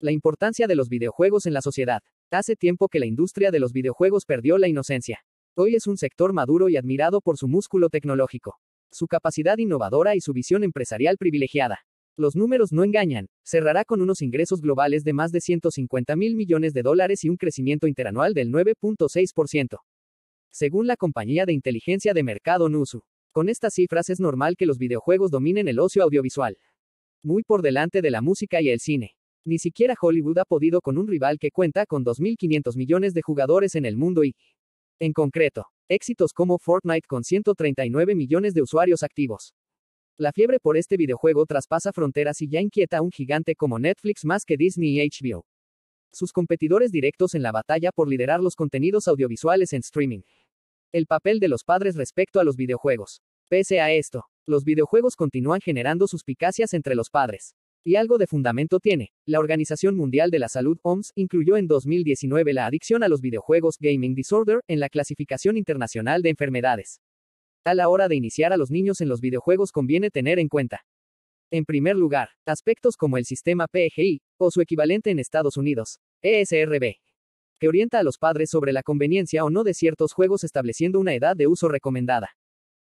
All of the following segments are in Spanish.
La importancia de los videojuegos en la sociedad. Hace tiempo que la industria de los videojuegos perdió la inocencia. Hoy es un sector maduro y admirado por su músculo tecnológico, su capacidad innovadora y su visión empresarial privilegiada. Los números no engañan, cerrará con unos ingresos globales de más de 150 mil millones de dólares y un crecimiento interanual del 9.6%. Según la compañía de inteligencia de mercado Nusu, con estas cifras es normal que los videojuegos dominen el ocio audiovisual. Muy por delante de la música y el cine. Ni siquiera Hollywood ha podido con un rival que cuenta con 2.500 millones de jugadores en el mundo y, en concreto, éxitos como Fortnite con 139 millones de usuarios activos. La fiebre por este videojuego traspasa fronteras y ya inquieta a un gigante como Netflix más que Disney y HBO. Sus competidores directos en la batalla por liderar los contenidos audiovisuales en streaming. El papel de los padres respecto a los videojuegos. Pese a esto, los videojuegos continúan generando suspicacias entre los padres. Y algo de fundamento tiene. La Organización Mundial de la Salud, OMS, incluyó en 2019 la adicción a los videojuegos Gaming Disorder en la clasificación internacional de enfermedades. A la hora de iniciar a los niños en los videojuegos conviene tener en cuenta. En primer lugar, aspectos como el sistema PGI, o su equivalente en Estados Unidos, ESRB, que orienta a los padres sobre la conveniencia o no de ciertos juegos estableciendo una edad de uso recomendada.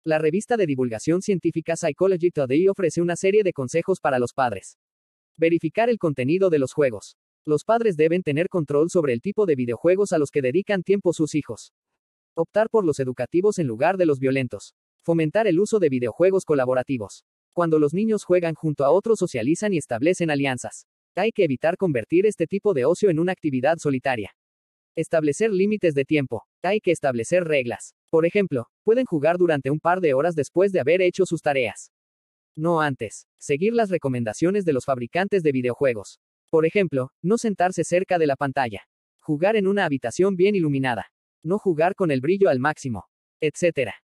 La revista de divulgación científica Psychology Today ofrece una serie de consejos para los padres. Verificar el contenido de los juegos. Los padres deben tener control sobre el tipo de videojuegos a los que dedican tiempo sus hijos. Optar por los educativos en lugar de los violentos. Fomentar el uso de videojuegos colaborativos. Cuando los niños juegan junto a otros socializan y establecen alianzas. Hay que evitar convertir este tipo de ocio en una actividad solitaria. Establecer límites de tiempo. Hay que establecer reglas. Por ejemplo, pueden jugar durante un par de horas después de haber hecho sus tareas. No antes. Seguir las recomendaciones de los fabricantes de videojuegos. Por ejemplo, no sentarse cerca de la pantalla. Jugar en una habitación bien iluminada. No jugar con el brillo al máximo. Etcétera.